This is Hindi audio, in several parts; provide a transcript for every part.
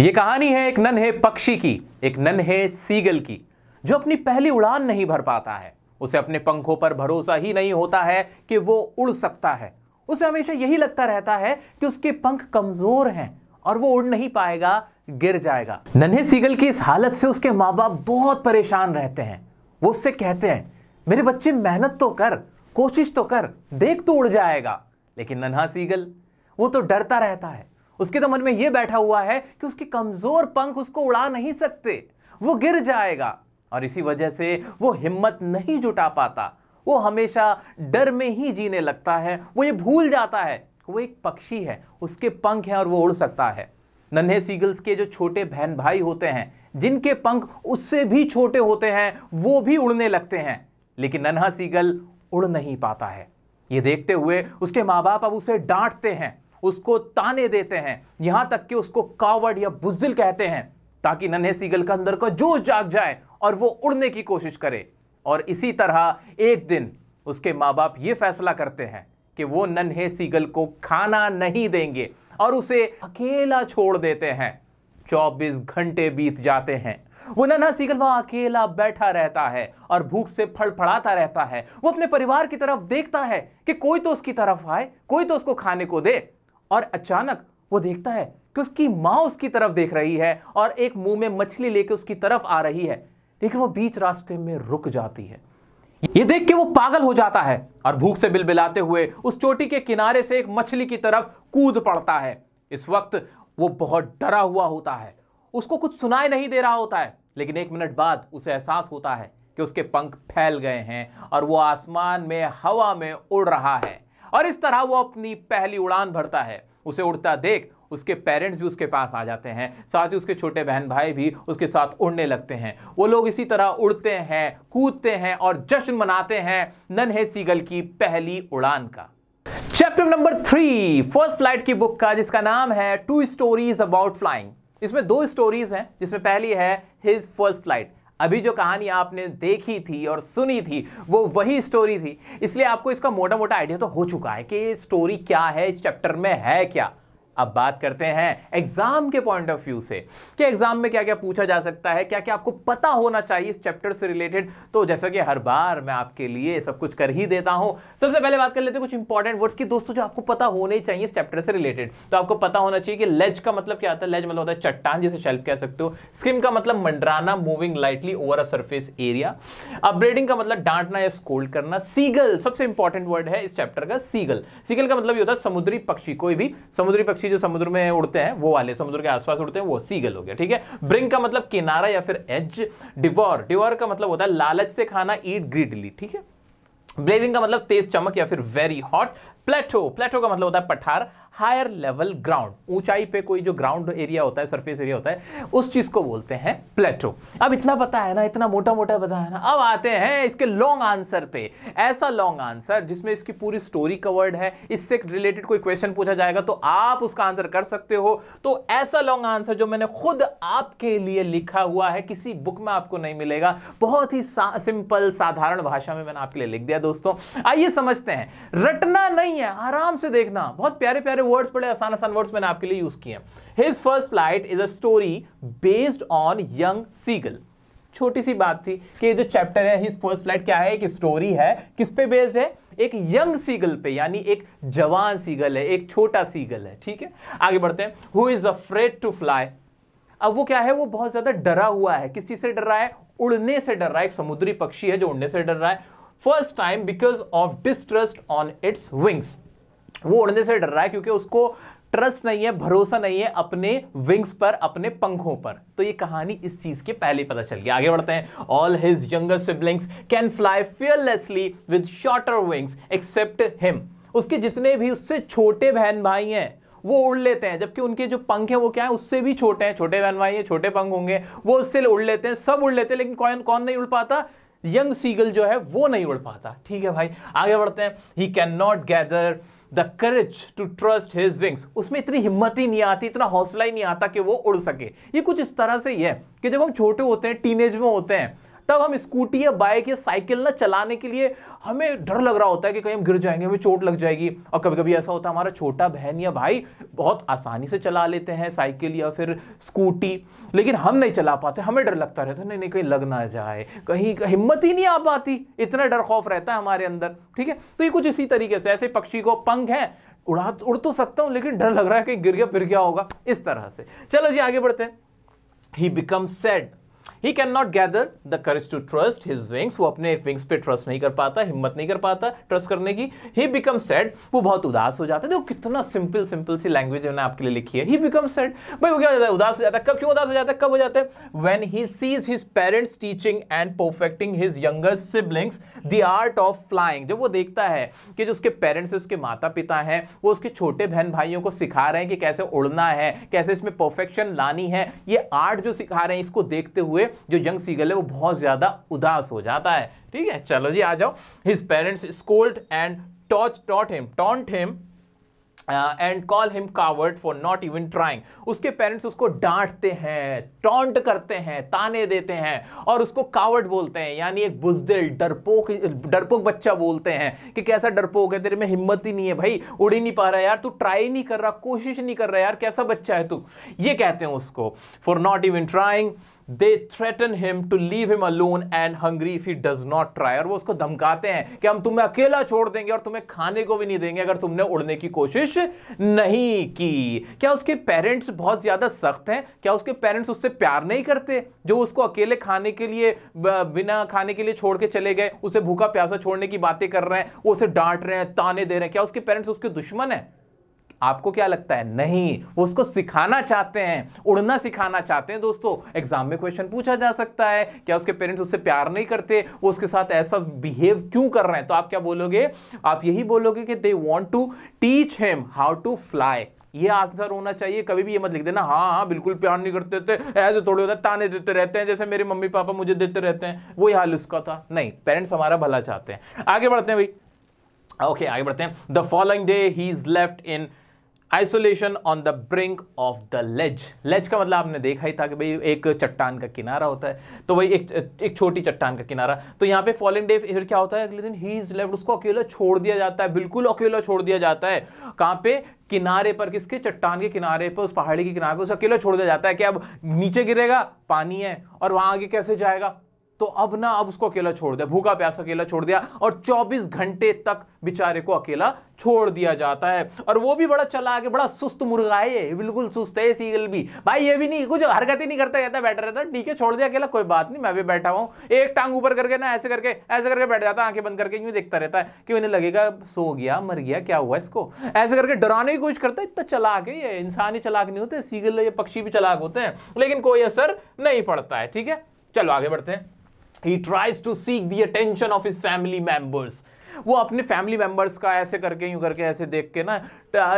ये कहानी है एक नन्हे पक्षी की एक नन्हे सीगल की जो अपनी पहली उड़ान नहीं भर पाता है उसे अपने पंखों पर भरोसा ही नहीं होता है कि वो उड़ सकता है उसे हमेशा यही लगता रहता है कि उसके पंख कमजोर हैं और वो उड़ नहीं पाएगा गिर जाएगा नन्हे सीगल की इस हालत से उसके माँ बाप बहुत परेशान रहते हैं वो उससे कहते हैं मेरे बच्चे मेहनत तो कर कोशिश तो कर देख तो उड़ जाएगा लेकिन नन्हा सीगल वो तो डरता रहता है उसके तो मन में यह बैठा हुआ है कि उसके कमजोर पंख उसको उड़ा नहीं सकते वो गिर जाएगा और इसी वजह से वो हिम्मत नहीं जुटा पाता वो हमेशा डर में ही जीने लगता है वो ये भूल जाता है वो एक पक्षी है उसके पंख हैं और वो उड़ सकता है नन्हे सीगल्स के जो छोटे बहन भाई होते हैं जिनके पंख उससे भी छोटे होते हैं वो भी उड़ने लगते हैं लेकिन नन्हा सीगल उड़ नहीं पाता है ये देखते हुए उसके माँ बाप अब उसे डांटते हैं उसको ताने देते हैं यहां तक कि उसको कावड़ या बुजदिल कहते हैं ताकि नन्हे सीगल का अंदर का जोश जाग जाए और वो उड़ने की कोशिश करे और इसी तरह एक दिन उसके माँ बाप ये फैसला करते हैं कि वो नन्हे सीगल को खाना नहीं देंगे और उसे अकेला छोड़ देते हैं 24 घंटे बीत जाते हैं वो नन्हा सीगल वहां अकेला बैठा रहता है और भूख से फड़फड़ाता रहता है वो अपने परिवार की तरफ देखता है कि कोई तो उसकी तरफ आए कोई तो उसको खाने को दे और अचानक वो देखता है कि उसकी माँ उसकी तरफ देख रही है और एक मुंह में मछली लेके उसकी तरफ आ रही है लेकिन वो बीच रास्ते में रुक जाती है ये देख के वो पागल हो जाता है और भूख से बिलबिलाते हुए उस चोटी के किनारे से एक मछली की तरफ कूद पड़ता है इस वक्त वो बहुत डरा हुआ होता है उसको कुछ सुनाई नहीं दे रहा होता है लेकिन एक मिनट बाद उसे एहसास होता है कि उसके पंख फैल गए हैं और वो आसमान में हवा में उड़ रहा है और इस तरह वो अपनी पहली उड़ान भरता है उसे उड़ता देख उसके पेरेंट्स भी उसके पास आ जाते हैं साथ ही उसके छोटे बहन भाई भी उसके साथ उड़ने लगते हैं वो लोग इसी तरह उड़ते हैं कूदते हैं और जश्न मनाते हैं नन्हे सीगल की पहली उड़ान का chapter number three first flight की बुक का जिसका नाम है टू स्टोरीज अबाउट फ्लाइंग इसमें दो स्टोरीज हैं जिसमें पहली है हिज फर्स्ट फ्लाइट अभी जो कहानी आपने देखी थी और सुनी थी वो वही स्टोरी थी इसलिए आपको इसका मोटा मोटा आइडिया तो हो चुका है कि ये स्टोरी क्या है इस चैप्टर में है क्या अब बात करते हैं एग्जाम के पॉइंट ऑफ व्यू से कि एग्जाम में क्या क्या पूछा जा सकता है क्या क्या आपको पता होना चाहिए इस चैप्टर से रिलेटेड तो जैसा कि हर बार मैं आपके लिए सब कुछ कर ही देता हूं सबसे पहले बात कर लेते हैं कुछ इंपॉर्टेंट वर्ड्स की दोस्तों जो आपको पता होने चाहिए इस चैप्टर से रिलेटेड तो आपको पता होना चाहिए कि लेज का मतलब क्या आता है लेज मतलब होता है चट्टान जिसे शेल्फ कह सकते हो स्किम का मतलब मंडराना moving lightly over a surface area upgrading का मतलब डांटना या स्कोल्ड करना सीगल सबसे इंपॉर्टेंट वर्ड है इस चैप्टर का सीगल सीगल का मतलब ये होता है समुद्री पक्षी कोई भी समुद्री पक्षी पक्षी जो समुद्र में उड़ते हैं वो वाले समुद्र के आसपास उड़ते हैं वो सीगल हो गया ठीक है ब्रिंग का मतलब किनारा या फिर एज डिवॉर डिवॉर का मतलब होता है लालच से खाना ईट ग्रीडली ठीक है ब्लेजिंग का मतलब तेज चमक या फिर वेरी हॉट प्लेटो प्लेटो का मतलब होता है पठार हायर लेवल ग्राउंड ऊंचाई पे कोई जो ग्राउंड एरिया होता है सरफेस एरिया होता है उस चीज को बोलते हैं प्लेटो अब इतना पता है ना इतना मोटा मोटा बताया है ना अब आते हैं इसके लॉन्ग आंसर पे ऐसा लॉन्ग आंसर जिसमें इसकी पूरी स्टोरी कवर्ड है इससे रिलेटेड कोई क्वेश्चन पूछा जाएगा तो आप उसका आंसर कर सकते हो तो ऐसा लॉन्ग आंसर जो मैंने खुद आपके लिए लिखा हुआ है किसी बुक में आपको नहीं मिलेगा बहुत ही सा, सिंपल साधारण भाषा में मैंने आपके लिए लिख दिया दोस्तों आइए समझते हैं रटना नहीं है आराम से देखना बहुत प्यारे प्यारे सारे वर्ड्स बड़े आसान आसान वर्ड्स मैंने आपके लिए यूज किए हैं his first light is a story based on young seagull छोटी सी बात थी कि ये जो चैप्टर है हिज फर्स्ट लाइट क्या है एक स्टोरी है किस पे बेस्ड है एक यंग सीगल पे यानी एक जवान सीगल है एक छोटा सीगल है ठीक है आगे बढ़ते हैं who is afraid to fly अब वो क्या है वो बहुत ज्यादा डरा हुआ है किस चीज से डर रहा है उड़ने से डर रहा है एक समुद्री पक्षी है जो उड़ने से डर रहा है first time because of distrust on its wings वो उड़ने से डर रहा है क्योंकि उसको ट्रस्ट नहीं है भरोसा नहीं है अपने विंग्स पर अपने पंखों पर तो ये कहानी इस चीज के पहले पता चल गया आगे बढ़ते हैं all his younger siblings can fly fearlessly with shorter wings except him उसके जितने भी उससे छोटे बहन भाई हैं वो उड़ लेते हैं जबकि उनके जो पंख हैं वो क्या है उससे भी छोटे हैं छोटे बहन भाई हैं छोटे पंख होंगे वो उससे उड़ लेते हैं सब उड़ लेते हैं लेकिन कौन कौन नहीं उड़ पाता यंग सीगल जो है वो नहीं उड़ पाता ठीक है भाई आगे बढ़ते हैं he can not gather the courage to trust his wings उसमें इतनी हिम्मत ही नहीं आती इतना हौसला ही नहीं आता कि वो उड़ सके ये कुछ इस तरह से ही है कि जब हम छोटे होते हैं टीनेज में होते हैं तब हम स्कूटी या बाइक या साइकिल ना चलाने के लिए हमें डर लग रहा होता है कि कहीं हम गिर जाएंगे हमें चोट लग जाएगी और कभी कभी ऐसा होता है हमारा छोटा बहन या भाई बहुत आसानी से चला लेते हैं साइकिल या फिर स्कूटी लेकिन हम नहीं चला पाते हमें डर लगता रहता है नहीं नहीं कहीं लग ना जाए कहीं हिम्मत ही नहीं आ पाती इतना डर खौफ रहता है हमारे अंदर ठीक है तो ये कुछ इसी तरीके से ऐसे पक्षी को पंख है उड़ा उड़ तो सकता हूँ लेकिन डर लग रहा है कि गिर गया फिर गया होगा इस तरह से चलो जी आगे बढ़ते हैं he become sad he can not gather the courage to trust his wings वो अपने विंग्स पे ट्रस्ट नहीं कर पाता हिम्मत नहीं कर पाता ट्रस्ट करने की ही बिकम सैड वो बहुत उदास हो जाता है देखो कितना सिंपल सिंपल सी लैंग्वेज मैंने आपके लिए लिखी है ही बिकम सैड भाई वो क्या हो जाता है उदास हो जाता है कब क्यों उदास हो जाता है कब हो जाता है when he sees his parents teaching and perfecting his younger siblings the art of flying जब वो देखता है कि जो उसके पेरेंट्स उसके माता पिता हैं वो उसके छोटे बहन भाइयों को सिखा रहे हैं कि कैसे उड़ना है कैसे इसमें परफेक्शन लानी है ये आर्ट जो सिखा रहे हैं इसको देखते हुए हुए जो यंग सीगल है वो बहुत ज़्यादा उदास हो जाता है ठीक है चलो जी आ जाओ his parents scold and taught taught him taunt him and call him coward for not even trying उसके पेरेंट्स उसको डांटते हैं टॉन्ट करते हैं ताने देते हैं और उसको कावर्ड बोलते हैं यानी एक बुजदिल डरपोक डरपोक बच्चा बोलते हैं कि कैसा डरपोक है तेरे में हिम्मत ही नहीं है भाई उड़ ही नहीं पा रहा यार तू ट्राई नहीं कर रहा कोशिश नहीं कर रहा यार कैसा बच्चा है तू ये कहते हैं उसको for not even trying they threaten him to leave him alone and hungry if he does not try और वो उसको धमकाते हैं कि हम तुम्हें अकेला छोड़ देंगे और तुम्हें खाने को भी नहीं देंगे अगर तुमने उड़ने की कोशिश नहीं की क्या उसके पेरेंट्स बहुत ज्यादा सख्त हैं क्या उसके पेरेंट्स उससे प्यार नहीं करते जो उसको अकेले खाने के लिए बिना खाने के लिए छोड़ के चले गए उसे भूखा प्यासा छोड़ने की बातें कर रहे हैं उसे डांट रहे हैं ताने दे रहे हैं क्या उसके पेरेंट्स उसके दुश्मन है आपको क्या लगता है नहीं वो उसको सिखाना चाहते हैं उड़ना सिखाना चाहते हैं दोस्तों एग्जाम में क्वेश्चन पूछा जा सकता है क्या उसके पेरेंट्स उससे प्यार नहीं करते वो उसके साथ ऐसा बिहेव क्यों कर रहे हैं तो आप क्या बोलोगे आप यही बोलोगे कि they want to teach him how to fly ये आंसर होना चाहिए कभी भी ये मत लिख देना हाँ हाँ बिल्कुल प्यार नहीं करते थे ऐसे थोड़े होते ताने देते रहते हैं जैसे मेरे मम्मी पापा मुझे देते रहते हैं वो ही हाल उसका था नहीं पेरेंट्स हमारा भला चाहते हैं आगे बढ़ते हैं भाई ओके okay, आगे बढ़ते हैं the following day he is left in isolation on the brink of the ledge ledge का मतलब आपने देखा ही था कि भाई एक चट्टान का किनारा होता है तो भाई एक एक छोटी चट्टान का किनारा तो यहाँ पे फॉलिंग डे फिर क्या होता है अगले दिन ही इज लेफ्ट उसको अकेला छोड़ दिया जाता है बिल्कुल अकेला छोड़ दिया जाता है कहाँ पे किनारे पर किसके चट्टान के किनारे पर उस पहाड़ी के किनारे पर उसे अकेला छोड़ दिया जाता है कि अब नीचे गिरेगा पानी है और वहाँ आगे कैसे जाएगा तो अब ना अब उसको अकेला छोड़ दिया भूखा प्यास अकेला छोड़ दिया और 24 घंटे तक बेचारे को अकेला छोड़ दिया जाता है और वो भी बड़ा चला आगे बड़ा सुस्त मुर्गा है ये बिल्कुल सुस्त है सीगल भी भाई ये भी नहीं कुछ हरकत ही नहीं करता कहता बैठा रहता ठीक है छोड़ दिया अकेला कोई बात नहीं मैं भी बैठा हुआ एक टांग ऊपर करके ना ऐसे करके ऐसे करके बैठ जाता है आंखें बंद करके यूं देखता रहता है कि उन्हें लगेगा सो गया मर गया क्या हुआ इसको ऐसे करके डराने की कोशिश करता है इतना चला के ये इंसान ही चलाक नहीं होते सीगल ये पक्षी भी चलाक होते हैं लेकिन कोई असर नहीं पड़ता है ठीक है चलो आगे बढ़ते हैं he tries to seek the attention of his family members वो अपने फैमिली मेंबर्स का ऐसे करके यूं करके ऐसे देख के ना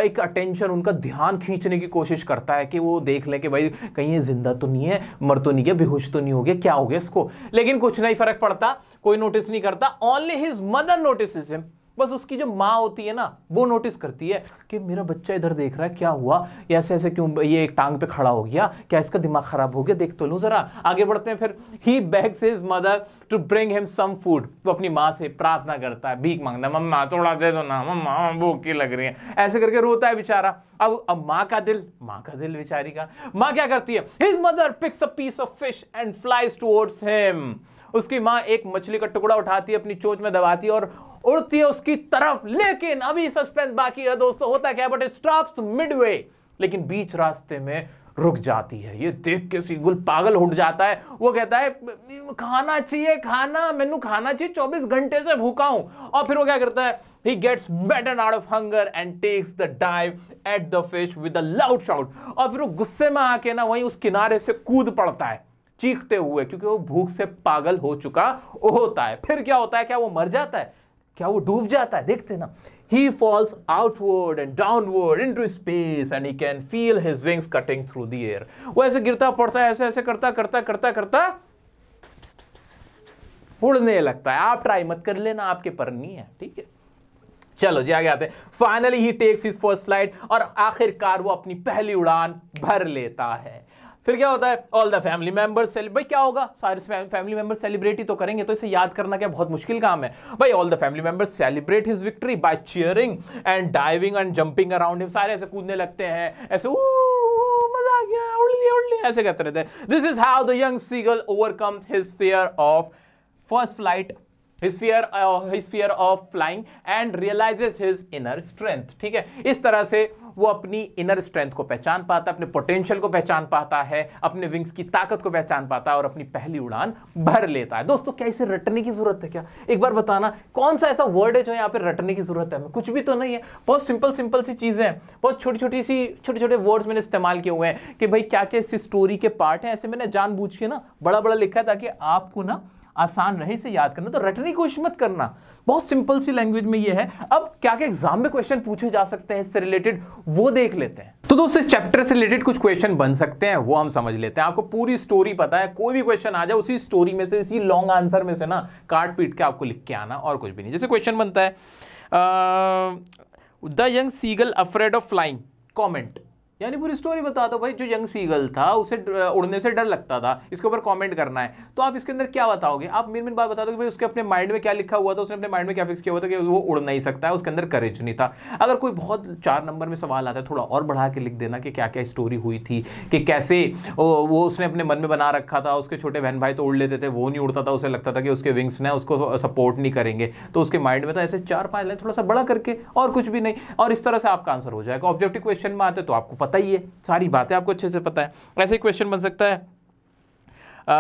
एक अटेंशन उनका ध्यान खींचने की कोशिश करता है कि वो देख लें कि भाई कहीं ये जिंदा तो नहीं है मर तो नहीं गया बेहोश तो नहीं हो गया क्या हो गया इसको लेकिन कुछ नहीं फर्क पड़ता कोई नोटिस नहीं करता only his mother notice him बस उसकी जो माँ होती है ना वो नोटिस करती है कि मेरा बच्चा इधर देख रहा है क्या हुआ ऐसे ऐसे क्यों ये एक टांग पे खड़ा हो गया क्या इसका दिमाग खराब हो गया देख तो लूँ ज़रा आगे बढ़ते हैं फिर ही बैग से is mother to bring him some food वो अपनी माँ से प्रार्थना करता है भीख मांगना मम्मा थोड़ा दे दो ना मम्मा भूखी लग रही है ऐसे करके रोता है बेचारा अब अब माँ का दिल माँ का दिल बेचारी का माँ क्या करती है his mother picks a piece of fish and flies towards him उसकी माँ एक मछली का टुकड़ा उठाती है अपनी चोच में दबाती है और उड़ती है उसकी तरफ लेकिन अभी सस्पेंस बाकी है दोस्तों होता क्या बट स्टॉप्स मिडवे लेकिन बीच रास्ते में रुक जाती है ये देख के सीगुल पागल उठ जाता है वो कहता है खाना चाहिए खाना मेनू खाना चाहिए चौबीस घंटे से भूखा हूं और फिर वो क्या करता है he gets beaten out of hunger and takes the dive at the fish with a loud shout और फिर वो गुस्से में आके ना वहीं उस किनारे से कूद पड़ता है चीखते हुए क्योंकि वो भूख से पागल हो चुका होता है फिर क्या होता है क्या वो मर जाता है क्या वो डूब जाता है देखते ना he falls outward and downward into space and he can feel his wings cutting through the air वो ऐसे गिरता पड़ता है ऐसे ऐसे करता करता करता करता उड़ने लगता है आप ट्राई मत कर लेना आपके पर नहीं है ठीक है चलो जी आगे आते हैं finally he takes his first flight और आखिरकार वो अपनी पहली उड़ान भर लेता है फिर क्या होता है ऑल द फैमिली मेंबर्स भाई क्या होगा सारे फैमिली मेंबर्स सेलिब्रेट ही तो करेंगे तो इसे याद करना क्या बहुत मुश्किल काम है भाई all the family members celebrate his victory by cheering and diving and jumping around him सारे ऐसे कूदने लगते हैं ऐसे मजा आ गया उड़ लिया उड़ लिया ऐसे कहते रहते हैं this is how the young seagull overcomes his fear of first flight his fear uh, his fear of flying and realizes his inner strength ठीक है इस तरह से वो अपनी इनर स्ट्रेंथ को पहचान पाता है अपने पोटेंशियल को पहचान पाता है अपने विंग्स की ताकत को पहचान पाता है और अपनी पहली उड़ान भर लेता है दोस्तों क्या इसे रटने की जरूरत है क्या एक बार बताना कौन सा ऐसा वर्ड है जो यहाँ पे रटने की जरूरत है कुछ भी तो नहीं है बहुत सिंपल सिंपल सी चीज़ें हैं बहुत छोटी छोटी सी छोटे छोटे वर्ड्स मैंने इस्तेमाल किए हुए हैं कि भाई क्या क्या इस स्टोरी के पार्ट हैं ऐसे मैंने जानबूझ के ना बड़ा बड़ा लिखा है ताकि आपको ना आसान रहे इसे याद करना तो रटनी कोशिश मत करना बहुत सिंपल सी लैंग्वेज में ये है अब क्या क्या एग्जाम में क्वेश्चन पूछे जा सकते हैं इससे रिलेटेड वो देख लेते हैं तो दोस्तों इस चैप्टर से रिलेटेड कुछ क्वेश्चन बन सकते हैं वो हम समझ लेते हैं आपको पूरी स्टोरी पता है कोई भी क्वेश्चन आ जाए उसी स्टोरी में से इसी लॉन्ग आंसर में से ना काट पीट के आपको लिख के आना और कुछ भी नहीं जैसे क्वेश्चन बनता है the young seagull afraid of flying comment यानी पूरी स्टोरी बता दो भाई जो यंग सीगल था उसे उड़ने से डर लगता था इसके ऊपर कमेंट करना है तो आप इसके अंदर क्या बताओगे आप मेन मेन बात बता दो कि भाई उसके अपने माइंड में क्या लिखा हुआ था उसने अपने माइंड में क्या फिक्स किया हुआ था कि वो उड़ नहीं सकता है उसके अंदर करेज नहीं था अगर कोई बहुत चार नंबर में सवाल आता है थोड़ा और बढ़ा के लिख देना कि क्या क्या स्टोरी हुई थी कि कैसे वो उसने अपने मन में बना रखा था उसके छोटे बहन भाई तो उड़ लेते थे वो नहीं उड़ता था उसे लगता था कि उसके विंग्स ने उसको सपोर्ट नहीं करेंगे तो उसके माइंड में था तो ऐसे चार पाँच लाइन थोड़ा सा बड़ा करके और कुछ भी नहीं और इस तरह से आपका आंसर हो जाएगा ऑब्जेक्टिव क्वेश्चन में आते तो आपको पता पता ही है सारी बातें आपको अच्छे से पता है ऐसे क्वेश्चन बन सकता है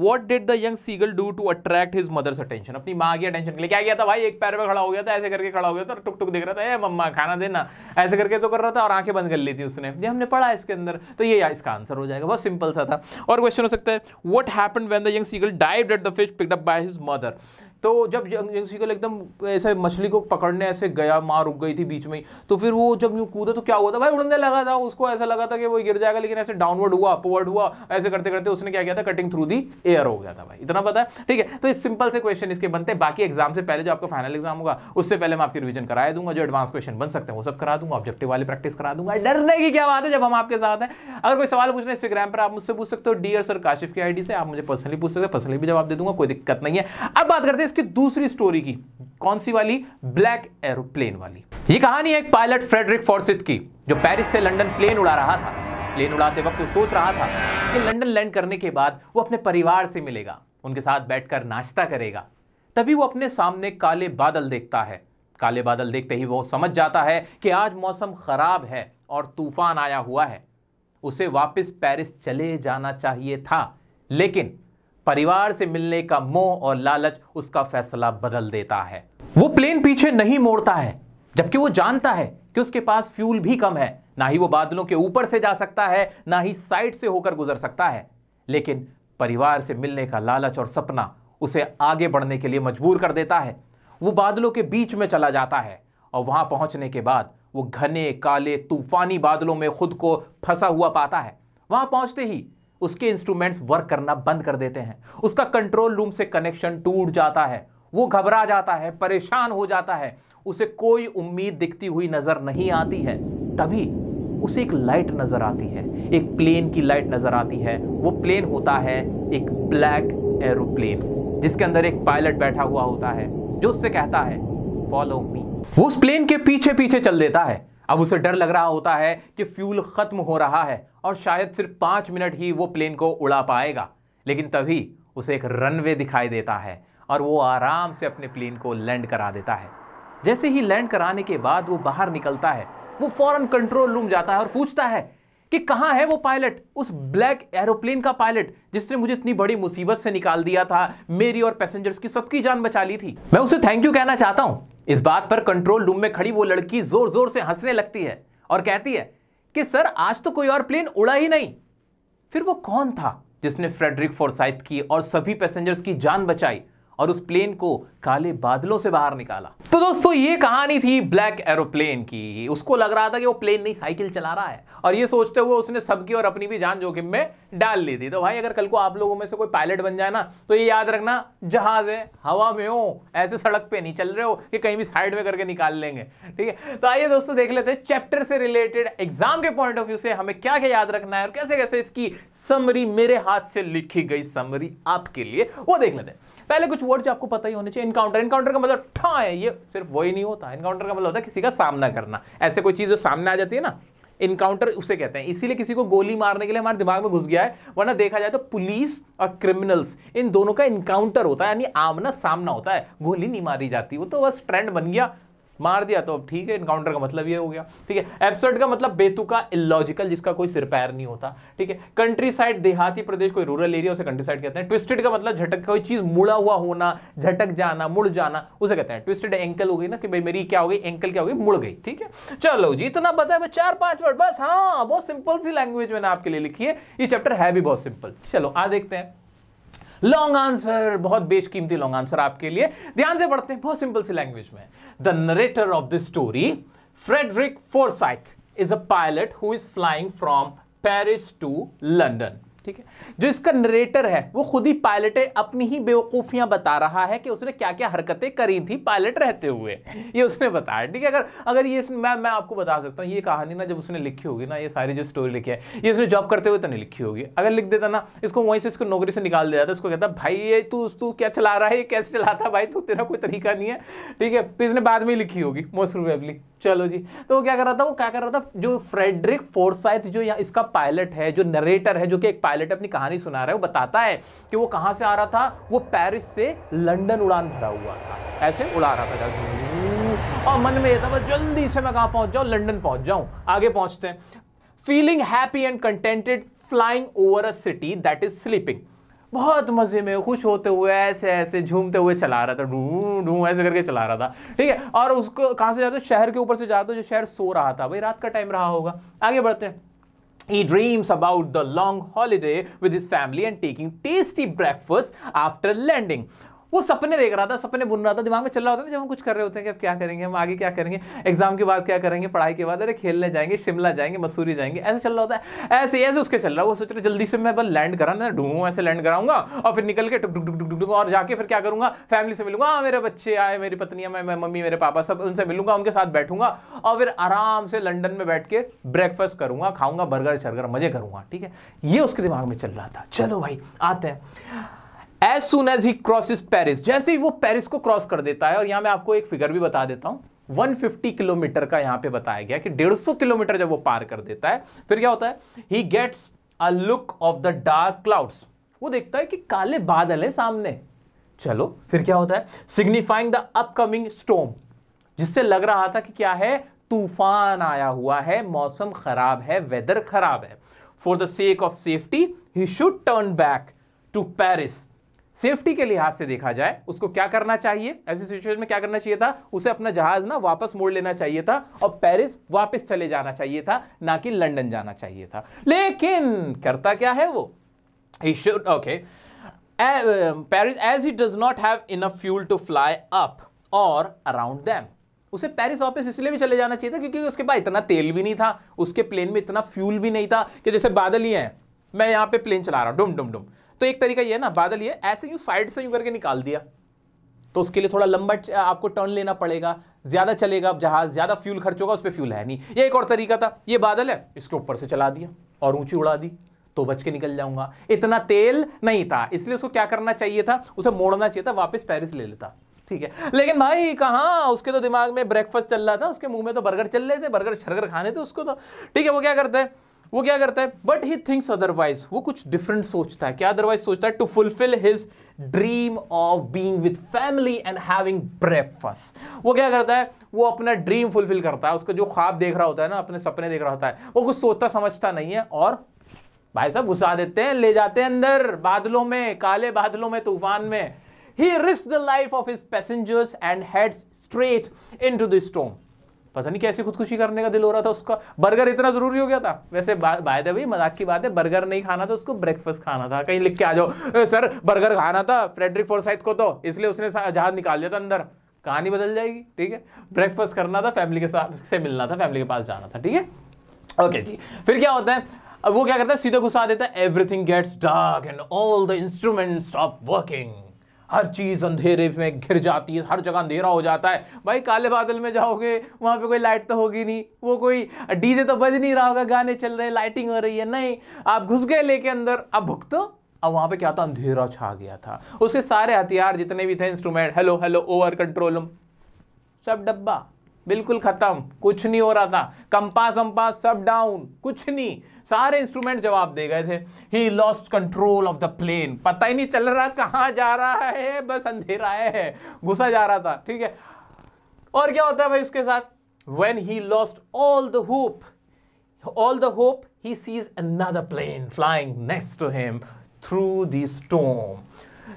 what did the young seagull do to attract his mother's attention अपनी माँ की अटेंशन के लिए क्या किया था भाई एक पैर में खड़ा हो गया था ऐसे करके खड़ा हो गया था टुक टुक देख रहा था ए मम्मा खाना देना ऐसे करके तो कर रहा था और आंखें बंद कर ली थी उसने ये हमने पढ़ा इसके अंदर तो ये इसका आंसर हो जाएगा बहुत सिंपल सा था और क्वेश्चन हो सकता है what happen when the young seagull dive at the fish picked up by his mother तो जब को एकदम ऐसे मछली को पकड़ने ऐसे गया मार रुक गई थी बीच में तो फिर वो जब यूँ कूदा तो क्या हुआ था भाई उड़ने लगा था उसको ऐसा लगा था कि वो गिर जाएगा लेकिन ऐसे डाउनवर्ड हुआ अपवर्ड हुआ ऐसे करते करते उसने क्या किया था कटिंग थ्रू दी एयर हो गया था भाई इतना पता है ठीक है तो इस सिंपल से क्वेश्चन इसके बनते हैं बाकी एग्जाम से पहले जो आपका फाइनल एग्जाम होगा उससे पहले मैं आपकी रिविजन कराया दूंगा जो एडवांस क्वेश्चन बन सकते हैं वो सब करा दूंगा ऑब्जेक्टिव वाले प्रैक्टिस करा दूंगा डरने की क्या बात है जब हम आपके साथ हैं अगर कोई सवाल पूछना इंस्टाग्राम पर आप मुझसे पूछ सकते हो डियर सर काशिफ की आईडी से आप मुझे पर्सनली पूछ सकते हैं पर्सनली भी जवाब दे दूंगा कोई दिक्कत नहीं है अब बात करते हैं इसकी दूसरी स्टोरी की कौन सी वाली ब्लैक एरोप्लेन वाली ये कहानी है एक पायलट फ्रेडरिक फोर्सिथ की जो पेरिस से लंदन प्लेन उड़ा रहा था प्लेन उड़ाते वक्त वो सोच रहा था कि लंदन लैंड करने के बाद वो अपने परिवार से मिलेगा उनके साथ बैठकर नाश्ता करेगा तभी वो अपने सामने काले बादल देखता है काले बादल देखते ही वो समझ जाता है कि आज मौसम खराब है और तूफान आया हुआ है उसे वापस पेरिस चले जाना चाहिए था लेकिन परिवार से मिलने का मोह और लालच उसका फैसला बदल देता है वो प्लेन पीछे नहीं मोड़ता है जबकि वो जानता है कि उसके पास फ्यूल भी कम है ना ही वो बादलों के ऊपर से जा सकता है ना ही साइड से होकर गुजर सकता है लेकिन परिवार से मिलने का लालच और सपना उसे आगे बढ़ने के लिए मजबूर कर देता है वो बादलों के बीच में चला जाता है और वहां पहुंचने के बाद वो घने काले तूफानी बादलों में खुद को फंसा हुआ पाता है वहां पहुंचते ही उसके इंस्ट्रूमेंट्स वर्क करना बंद कर देते हैं उसका कंट्रोल रूम से कनेक्शन टूट जाता है वो घबरा जाता है परेशान हो जाता है उसे कोई उम्मीद दिखती हुई नज़र नहीं आती है तभी उसे एक लाइट नज़र आती है एक प्लेन की लाइट नज़र आती है वो प्लेन होता है एक ब्लैक एरोप्लेन जिसके अंदर एक पायलट बैठा हुआ होता है जो उससे कहता है फॉलो मी वो उस प्लेन के पीछे पीछे चल देता है अब उसे डर लग रहा होता है कि फ्यूल ख़त्म हो रहा है और शायद सिर्फ पाँच मिनट ही वो प्लेन को उड़ा पाएगा लेकिन तभी उसे एक रनवे दिखाई देता है और वो आराम से अपने प्लेन को लैंड करा देता है जैसे ही लैंड कराने के बाद वो बाहर निकलता है वो फौरन कंट्रोल रूम जाता है और पूछता है कि कहाँ है वो पायलट उस ब्लैक एरोप्लेन का पायलट जिसने मुझे इतनी बड़ी मुसीबत से निकाल दिया था मेरी और पैसेंजर्स की सबकी जान बचा ली थी मैं उसे थैंक यू कहना चाहता हूँ इस बात पर कंट्रोल रूम में खड़ी वो लड़की जोर जोर से हंसने लगती है और कहती है कि सर आज तो कोई और प्लेन उड़ा ही नहीं फिर वो कौन था जिसने फ्रेडरिक फोरसाइथ की और सभी पैसेंजर्स की जान बचाई और उस प्लेन को काले बादलों से बाहर निकाला तो दोस्तों ये कहानी थी ब्लैक एरोप्लेन की उसको लग रहा था कि वो प्लेन नहीं साइकिल चला रहा है और ये सोचते हुए उसने सबकी और अपनी भी जान जोखिम में डाल ली थी तो भाई अगर कल को आप लोगों में से कोई पायलट बन जाए ना तो ये याद रखना जहाज है हवा में हो ऐसे सड़क पे नहीं चल रहे हो कि कहीं भी साइड में करके निकाल लेंगे ठीक है तो आइए दोस्तों देख लेते हैं चैप्टर से रिलेटेड एग्जाम के पॉइंट ऑफ व्यू से हमें क्या क्या याद रखना है और कैसे कैसे इसकी समरी मेरे हाथ से लिखी गई समरी आपके लिए वो देख लेते हैं पहले कुछ वर्ड आपको पता ही होने चाहिए इनकाउंटर इनकाउंटर का मतलब ठा है ये सिर्फ वही नहीं होता इनकाउंटर का मतलब होता है किसी का सामना करना ऐसे कोई चीज़ जो सामने आ जाती है ना इनकाउंटर उसे कहते हैं इसीलिए किसी को गोली मारने के लिए हमारे दिमाग में घुस गया है वरना देखा जाए तो पुलिस और क्रिमिनल्स इन दोनों का इनकाउंटर होता है यानी आमना सामना होता है गोली नहीं मारी जाती वो तो बस ट्रेंड बन गया मार दिया तो अब ठीक है इनकाउंटर का मतलब ये हो गया ठीक है एब्सर्ड का मतलब बेतुका इलॉजिकल जिसका कोई सिरपैर नहीं होता ठीक है कंट्री साइड देहाती प्रदेश कोई रूरल एरिया उसे कंट्री साइड कहते हैं ट्विस्टेड का मतलब झटक कोई चीज मुड़ा हुआ होना झटक जाना मुड़ जाना उसे कहते हैं ट्विस्टेड एंकल हो गई ना कि भाई मेरी क्या हो गई एंकल क्या हो गई मुड़ गई ठीक है चलो जी इतना पता है चार पांच वर्ड बस हाँ बहुत सिंपल सी लैंग्वेज मैंने आपके लिए लिखी है ये चैप्टर है भी बहुत सिंपल चलो आ देखते हैं लॉन्ग आंसर बहुत बेशकीमती लॉन्ग आंसर आपके लिए ध्यान से पढ़ते हैं बहुत सिंपल सी लैंग्वेज में the narrator of the story Frederick Forsyth is a pilot who is flying from Paris to London ठीक है जो इसका नरेटर है वो खुद ही पायलट अपनी ही बेवकूफ़ियां बता रहा है कि उसने क्या क्या हरकतें करी थी पायलट रहते हुए ये उसने बताया ठीक है अगर अगर ये मैं मैं आपको बता सकता हूँ ये कहानी ना जब उसने लिखी होगी ना ये सारी जो स्टोरी लिखी है ये उसने जॉब करते हुए तो नहीं लिखी होगी अगर लिख देता ना इसको वहीं से इसको नौकरी से निकाल दिया जाता उसको कहता भाई ये तू तू क्या चला रहा है ये कैसे चलाता भाई तू तेरा कोई तरीका नहीं है ठीक है तो इसने बाद में लिखी होगी मोस्ट प्रोबेबली चलो जी तो वो क्या कर रहा था वो क्या कर रहा था जो फ्रेडरिक फोर्साइथ जो यहाँ इसका पायलट है जो नरेटर है जो कि एक पायलट अपनी कहानी सुना रहा है वो बताता है कि वो कहाँ से आ रहा था वो पेरिस से लंदन उड़ान भरा हुआ था ऐसे उड़ा रहा था और मन में ये था बस जल्दी से मैं कहाँ पहुँच जाऊँ लंडन पहुँच जाऊँ आगे पहुँचते हैं feeling happy and contented flying over a city that is sleeping बहुत मज़े में खुश होते हुए ऐसे ऐसे झूमते हुए चला रहा था ढूँ ढूँ ऐसे करके चला रहा था ठीक है और उसको कहाँ से जाते शहर के ऊपर से जाते जो शहर सो रहा था भाई रात का टाइम रहा होगा आगे बढ़ते हैं He dreams about the long holiday with his family and taking tasty breakfast after landing. वो सपने देख रहा था सपने बुन रहा था दिमाग में चल रहा होता था जब हम कुछ कर रहे होते हैं कि अब क्या करेंगे हम आगे क्या करेंगे एग्जाम के बाद क्या करेंगे पढ़ाई के बाद अरे खेलने जाएंगे शिमला जाएंगे मसूरी जाएंगे ऐसे चल रहा होता है ऐसे ऐसे उसके चल रहा है वो सोच रहा जल्दी से मैं बस लैंड करा ना ढूंढूँ ऐसे लैंड कराऊंगा और फिर निकल के टुक टुक टुक टुक और जाके फिर क्या करूँगा फैमिली से मिलूंगा हाँ, मेरे बच्चे आए मेरी पत्नियाँ मैं मम्मी मेरे पापा सब उनसे मिलूंगा उनके साथ बैठूंगा और फिर आराम से लंडन में बैठ के ब्रेकफास्ट करूंगा खाऊंगा बर्गर शर्गर मजे करूंगा ठीक है ये उसके दिमाग में चल रहा था चलो भाई आते हैं as soon as he crosses Paris जैसे ही वो पेरिस को क्रॉस कर देता है और यहां मैं आपको एक फिगर भी बता देता हूं 150 किलोमीटर का यहां पे बताया गया कि 150 किलोमीटर जब वो पार कर देता है फिर क्या होता है he gets a look of the dark clouds वो देखता है कि काले बादल है सामने चलो फिर क्या होता है सिग्निफाइंग द अपकमिंग स्टोम जिससे लग रहा था कि क्या है तूफान आया हुआ है मौसम खराब है वेदर खराब है for the sake of safety he should turn back to Paris safety के लिहाज से देखा जाए उसको क्या करना चाहिए ऐसी सिचुएशन में क्या करना चाहिए था उसे अपना जहाज ना वापस मोड़ लेना चाहिए था और पेरिस वापस चले जाना चाहिए था ना कि लंदन जाना चाहिए था लेकिन करता क्या है वो should okay Paris as he does not have enough fuel to fly up और अराउंड दैम उसे पेरिस वापस इसलिए भी चले जाना चाहिए था क्योंकि उसके पास इतना तेल भी नहीं था उसके प्लेन में इतना फ्यूल भी नहीं था कि जैसे बादल ही है मैं यहाँ पे प्लेन चला रहा हूँ डुम डुम डुम तो एक तरीका ये ना बादल ये ऐसे यूँ साइड से यूँ करके निकाल दिया तो उसके लिए थोड़ा लंबा आपको टर्न लेना पड़ेगा ज़्यादा चलेगा जहाज़ ज़्यादा फ्यूल खर्च होगा उस पर फ्यूल है नहीं ये एक और तरीका था ये बादल है इसके ऊपर से चला दिया और ऊंची उड़ा दी तो बच के निकल जाऊंगा इतना तेल नहीं था इसलिए उसको क्या करना चाहिए था उसे मोड़ना चाहिए था वापस पेरिस ले लेता ठीक है लेकिन भाई कहाँ उसके तो दिमाग में ब्रेकफास्ट चल रहा था उसके मुंह में तो बर्गर चल रहे थे बर्गर शर्गर खाने थे उसको तो ठीक है वो क्या करते हैं वो क्या करता है बट ही थिंक्स अदरवाइज वो कुछ डिफरेंट सोचता है क्या अदरवाइज सोचता है to fulfil his dream of being with family and having breakfast वो क्या करता है वो अपना ड्रीम फुलफिल करता है उसका जो ख्वाब देख रहा होता है ना अपने सपने देख रहा होता है वो कुछ सोचता समझता नहीं है और भाई साहब घुसा देते हैं ले जाते हैं अंदर बादलों में काले बादलों में तूफान में he risk the life of his passengers and heads straight into the storm पता नहीं कैसी खुदकुशी करने का दिल हो रहा था उसका बर्गर इतना ज़रूरी हो गया था वैसे बाय द वे मजाक की बात है बर्गर नहीं खाना था उसको ब्रेकफास्ट खाना था कहीं लिख के आ जाओ सर बर्गर खाना था फ्रेडरिक फोरसाइथ को तो इसलिए उसने जहाज निकाल दिया था अंदर कहानी बदल जाएगी ठीक है ब्रेकफास्ट करना था फैमिली के साथ से मिलना था फैमिली के पास जाना था ठीक है ओके जी फिर क्या होता है अब वो क्या करता है सीधा घुसा देता है everything gets dark and all the instruments stop working हर चीज़ अंधेरे में घिर जाती है हर जगह अंधेरा हो जाता है भाई काले बादल में जाओगे वहाँ पे कोई लाइट तो होगी नहीं वो कोई डीजे तो बज नहीं रहा होगा गाने चल रहे लाइटिंग हो रही है नहीं आप घुस गए लेके अंदर अब भुगतो अब वहाँ पे क्या था अंधेरा छा गया था उसके सारे हथियार जितने भी थे instrument hello hello over control सब डब्बा बिल्कुल खत्म कुछ नहीं हो रहा था कंपास वंपास सब डाउन कुछ नहीं सारे इंस्ट्रूमेंट जवाब दे गए थे he lost control of the plane पता ही नहीं चल रहा कहां जा रहा है बस अंधेरा है घुसा जा रहा था ठीक है और क्या होता है भाई उसके साथ when he lost all the hope all the hope he sees another plane flying next to him through the storm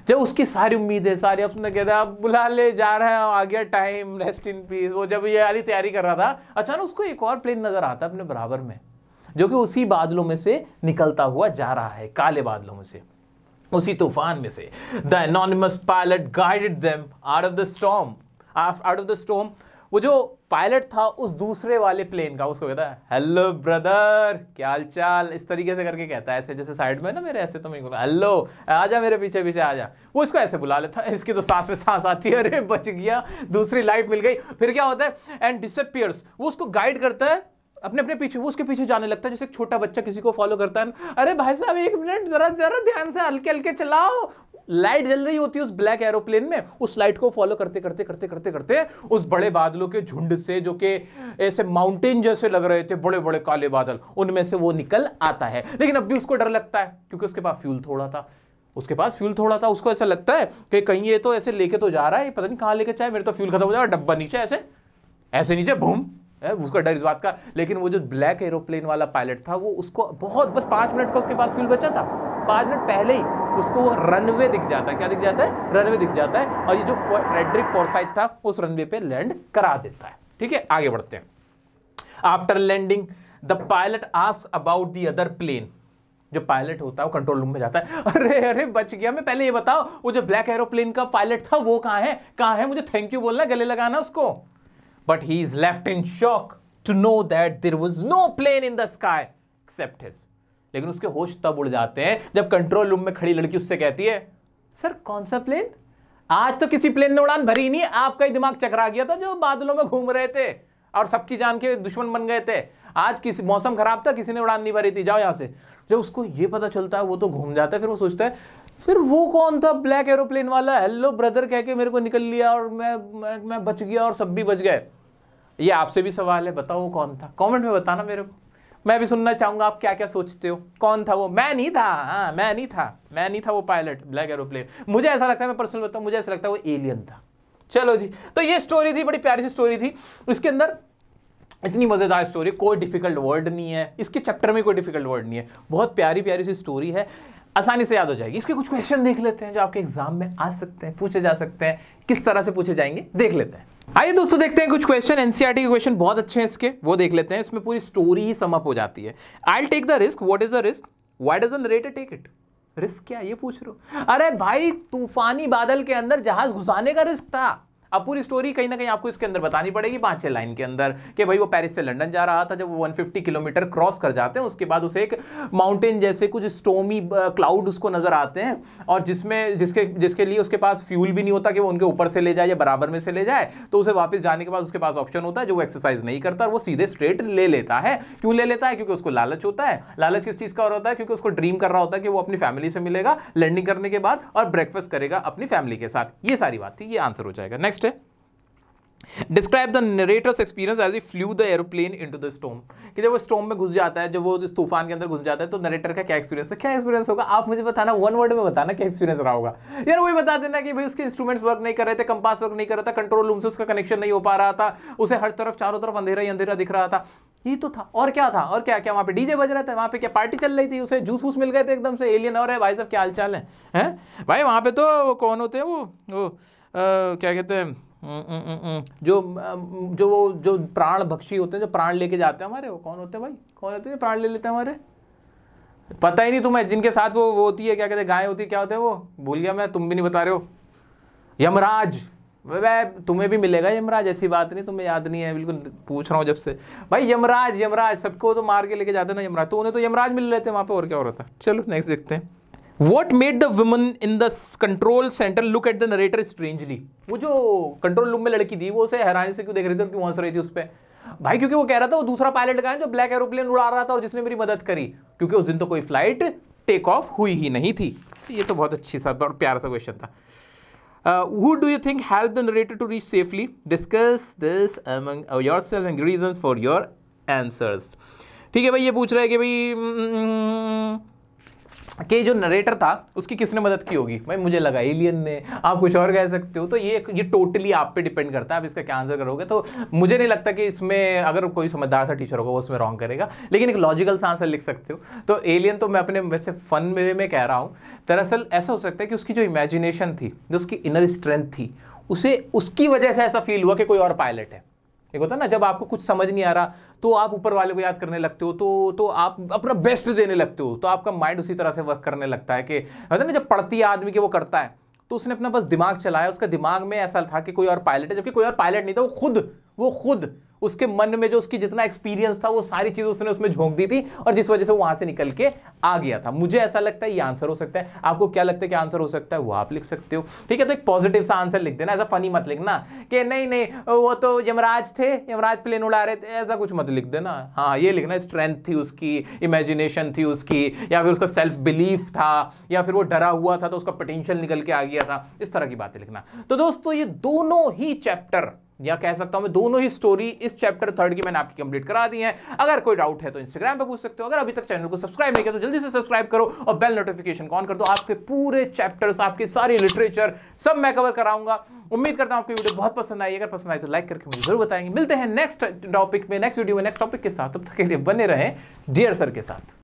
जब उसकी सारी उम्मीद है सारी अपने कहते हैं आप बुला ले जा रहे हैं आ गया टाइम रेस्ट इन पीस वो जब ये वाली तैयारी कर रहा था अचानक उसको एक और प्लेन नज़र आता है अपने बराबर में जो कि उसी बादलों में से निकलता हुआ जा रहा है काले बादलों में से उसी तूफान में से the anonymous pilot guided them out of the storm out of the storm वो जो पायलट था उस दूसरे वाले प्लेन का उसको कहता है हेलो ब्रदर क्या हाल चाल इस तरीके से करके कहता है ऐसे जैसे साइड में ना मेरे ऐसे तो मैं बोला हेलो आजा मेरे पीछे पीछे आजा वो इसको ऐसे बुला लेता है इसकी तो सांस में सांस आती है अरे बच गया दूसरी लाइफ मिल गई फिर क्या होता है एंड डिसअपियर्स वो उसको गाइड करता है अपने अपने पीछे वो उसके पीछे जाने लगता है जैसे छोटा बच्चा किसी को फॉलो करता है अरे भाई साहब एक मिनट जरा जरा ध्यान से हल्के हल्के चलाओ लाइट जल रही होती है उस ब्लैक एरोप्लेन में उस लाइट को फॉलो करते करते करते करते करते उस बड़े बादलों के झुंड से जो कि ऐसे माउंटेन जैसे लग रहे थे बड़े बड़े काले बादल उनमें से वो निकल आता है लेकिन अब भी उसको डर लगता है क्योंकि उसके पास फ्यूल थोड़ा था उसके पास फ्यूल थोड़ा था उसको ऐसा लगता है कि कहीं ये तो ऐसे लेके तो जा रहा है पता नहीं कहाँ लेके चाहे मेरे तो फ्यूल खत्म हो जाएगा डब्बा नीचे ऐसे ऐसे नीचे भूम है उसका डर इस बात का लेकिन वो जो ब्लैक एरोप्लेन वाला पायलट था वो उसको बहुत बस पाँच मिनट का उसके पास फ्यूल बचा था पाँच मिनट पहले ही उसको वो रनवे दिख जाता है क्या दिख जाता है रनवे दिख जाता है और ये जो फ्रेडरिक फोरसाइट था उस रनवे पे लैंड करा देता है ठीक है आगे बढ़ते हैं after landing the pilot ask about the other plane जो पायलट होता है वो कंट्रोल रूम में जाता है अरे अरे बच गया मैं पहले ये बताओ वो जो ब्लैक एरोप्लेन का पायलट था वो कहाँ है कहाँ है मुझे थैंक यू बोलना गले लगाना उसको But he is left in shock to know that there was no plane in the sky except his. लेकिन उसके होश तब उड़ जाते हैं जब कंट्रोल रूम में खड़ी लड़की उससे कहती है सर कौन सा प्लेन आज तो किसी प्लेन ने उड़ान भरी नहीं आपका ही दिमाग चकरा गया था जो बादलों में घूम रहे थे और सबकी जान के दुश्मन बन गए थे आज किसी मौसम खराब था किसी ने उड़ान नहीं भरी थी जाओ यहाँ से जब उसको ये पता चलता है वो तो घूम जाता है फिर वो सोचता है फिर वो कौन था ब्लैक एरोप्लेन वाला हेलो ब्रदर कह के मेरे को निकल लिया और मैं मैं, मैं बच गया और सब भी बच गए ये आपसे भी सवाल है बताओ वो कौन था कमेंट में बताना मेरे को मैं भी सुनना चाहूंगा आप क्या क्या सोचते हो कौन था वो मैं नहीं था हाँ मैं नहीं था मैं नहीं था वो पायलट ब्लैक एरोप्लेन मुझे ऐसा लगता है मैं पर्सनल बताऊँ मुझे ऐसा लगता है वो एलियन था चलो जी तो ये स्टोरी थी बड़ी प्यारी सी स्टोरी थी उसके अंदर इतनी मज़ेदार स्टोरी कोई डिफिकल्ट वर्ड नहीं है इसके चैप्टर में कोई डिफिकल्ट वर्ड नहीं है बहुत प्यारी प्यारी सी स्टोरी है आसानी से याद हो जाएगी इसके कुछ क्वेश्चन देख लेते हैं जो आपके एग्जाम में आ सकते हैं पूछे जा सकते हैं किस तरह से पूछे जाएंगे देख लेते हैं आइए दोस्तों देखते हैं कुछ क्वेश्चन एनसीईआरटी e के क्वेश्चन बहुत अच्छे हैं इसके वो देख लेते हैं इसमें पूरी स्टोरी ही समअप हो जाती है I take the risk what is the risk why does rate narrator take it risk क्या ये पूछ रहे हो अरे भाई तूफानी बादल के अंदर जहाज घुसाने का रिस्क था अब पूरी स्टोरी कहीं ना कहीं आपको इसके अंदर बतानी पड़ेगी पाँच लाइन के अंदर कि भाई वो पेरिस से लंडन जा रहा था जब वो 150 किलोमीटर क्रॉस कर जाते हैं उसके बाद उसे एक माउंटेन जैसे कुछ स्टोमी क्लाउड उसको नज़र आते हैं और जिसमें जिसके जिसके लिए उसके पास फ्यूल भी नहीं होता कि वो उनके ऊपर से ले जाए या बराबर में से ले जाए तो उसे वापस जाने के बाद उसके पास ऑप्शन होता है जो वो एक्सरसाइज नहीं करता वो सीधे स्ट्रेट ले लेता है क्यों ले लेता है क्योंकि उसको लालच होता है लालच किस चीज़ का और होता है क्योंकि उसको ड्रीम कर रहा होता है कि वो अपनी फैमिली से मिलेगा लैंडिंग करने के बाद और ब्रेकफास्ट करेगा अपनी फैमिली के साथ ये सारी बात थी ये आंसर हो जाएगा नेक्स्ट है describe the narrator's experience as he flew the aeroplane into the storm कि जब वो स्टोम में घुस जाता है जब वो इस तूफान के अंदर घुस जाता है तो नरेटर का क्या एक्सपीरियंस है क्या एक्सपीरियंस होगा आप मुझे बताना वन वर्ड में बताना क्या एक्सपीरियंस रहा होगा यार वही बता देना कि भाई उसके इंस्ट्रूमेंट्स वर्क नहीं कर रहे थे कंपास वर्क नहीं कर रहा था कंट्रोल रूम से उसका कनेक्शन नहीं हो पा रहा था उसे हर तरफ चारों तरफ अंधेरा ही अंधेरा दिख रहा था ये तो था और क्या था और क्या क्या वहाँ पे डीजे बज रहा था वहाँ पे क्या पार्टी चल रही थी उसे जूस वूस मिल गए थे एकदम से एलियन और है भाई साहब क्या हाल चाल है भाई वहाँ पे तो कौन होते हैं वो वो क्या कहते हैं हम्म, हम्म, हम्म, जो जो वो जो प्राण भक्षी होते हैं जो प्राण लेके जाते हैं हमारे वो कौन होते हैं भाई कौन होते हैं प्राण ले लेते हैं हमारे पता ही नहीं तुम्हें जिनके साथ वो वो होती है क्या कहते हैं गाय होती है क्या होते हैं वो भूल गया मैं तुम भी नहीं बता रहे हो यमराज वह तुम्हें भी मिलेगा यमराज ऐसी बात नहीं तुम्हें याद नहीं है बिल्कुल पूछ रहा हूँ जब से भाई यमराज यमराज सबको तो मार के लेके जाते ना यमराज तो उन्हें तो यमराज मिल लेते हैं वहाँ पे और क्या हो रहा था चलो नेक्स्ट देखते हैं what made the woman in the control centre look at the narrator strangely वो जो कंट्रोल रूम में लड़की थी वो उसे हैरानी से क्यों देख रही थी और क्यों हंस रही थी उस पर भाई क्योंकि वो कह रहा था वो दूसरा पायलट का है जो ब्लैक एरोप्लेन उड़ा रहा था और जिसने मेरी मदद करी क्योंकि उस दिन तो कोई फ्लाइट टेक ऑफ हुई ही नहीं थी ये तो बहुत अच्छी सा और प्यारा सा क्वेश्चन था who do you think help the narrator to reach safely discuss this among yourself and reason for your answers ठीक है भाई ये पूछ रहे हैं कि भाई mm, mm, mm, के जो नरेटर था उसकी किसने मदद की होगी भाई मुझे लगा एलियन ने आप कुछ और कह सकते हो तो ये ये टोटली आप पे डिपेंड करता है आप इसका क्या आंसर करोगे तो मुझे नहीं लगता कि इसमें अगर कोई समझदार सा टीचर होगा वो उसमें रॉन्ग करेगा लेकिन एक लॉजिकल सा आंसर लिख सकते हो तो एलियन तो मैं अपने वैसे फन वे में कह रहा हूँ दरअसल ऐसा हो सकता है कि उसकी जो इमेजिनेशन थी जो उसकी इनर स्ट्रेंथ थी उसे उसकी वजह से ऐसा फील हुआ कि कोई और पायलट है एक होता है ना जब आपको कुछ समझ नहीं आ रहा तो आप ऊपर वाले को याद करने लगते हो तो तो आप अपना बेस्ट देने लगते हो तो आपका माइंड उसी तरह से वर्क करने लगता है कि होता है ना जब पढ़ती है आदमी के वो करता है तो उसने अपना बस दिमाग चलाया उसका दिमाग में ऐसा था कि कोई और पायलट है जबकि कोई और पायलट नहीं था वो खुद वो खुद उसके मन में जो उसकी जितना एक्सपीरियंस था वो सारी चीज़ उसने उसमें झोंक दी थी और जिस वजह से वो वहाँ से निकल के आ गया था मुझे ऐसा लगता है ये आंसर हो सकता है आपको क्या लगता है कि आंसर हो सकता है वो आप लिख सकते हो ठीक है तो एक पॉजिटिव सा आंसर लिख देना ऐसा फनी मत लिखना कि नहीं नहीं वो तो यमराज थे यमराज प्लेन उड़ा रहे थे ऐसा कुछ मत लिख देना हाँ ये लिखना स्ट्रेंथ थी उसकी इमेजिनेशन थी उसकी या फिर उसका सेल्फ बिलीफ था या फिर वो डरा हुआ था तो उसका पोटेंशियल निकल के आ गया था इस तरह की बातें लिखना तो दोस्तों ये दोनों ही चैप्टर या कह सकता हूं मैं दोनों ही स्टोरी इस चैप्टर थर्ड की मैंने आपकी कंप्लीट करा दी है अगर कोई डाउट है तो इंस्टाग्राम पे पूछ सकते हो अगर अभी तक चैनल को सब्सक्राइब नहीं किया तो जल्दी से सब्सक्राइब करो और बेल नोटिफिकेशन ऑन कर दो आपके पूरे चैप्टर्स आपके सारी लिटरेचर सब मैं कवर कराऊंगा उम्मीद करता हूं आपकी वीडियो बहुत पसंद आई अगर पसंद आई तो लाइक करके मुझे जरूर बताएंगे मिलते हैं नेक्स्ट टॉपिक में नेक्स्ट वीडियो में नेक्स्ट टॉपिक के साथ तक के लिए बने रहे डियर सर के साथ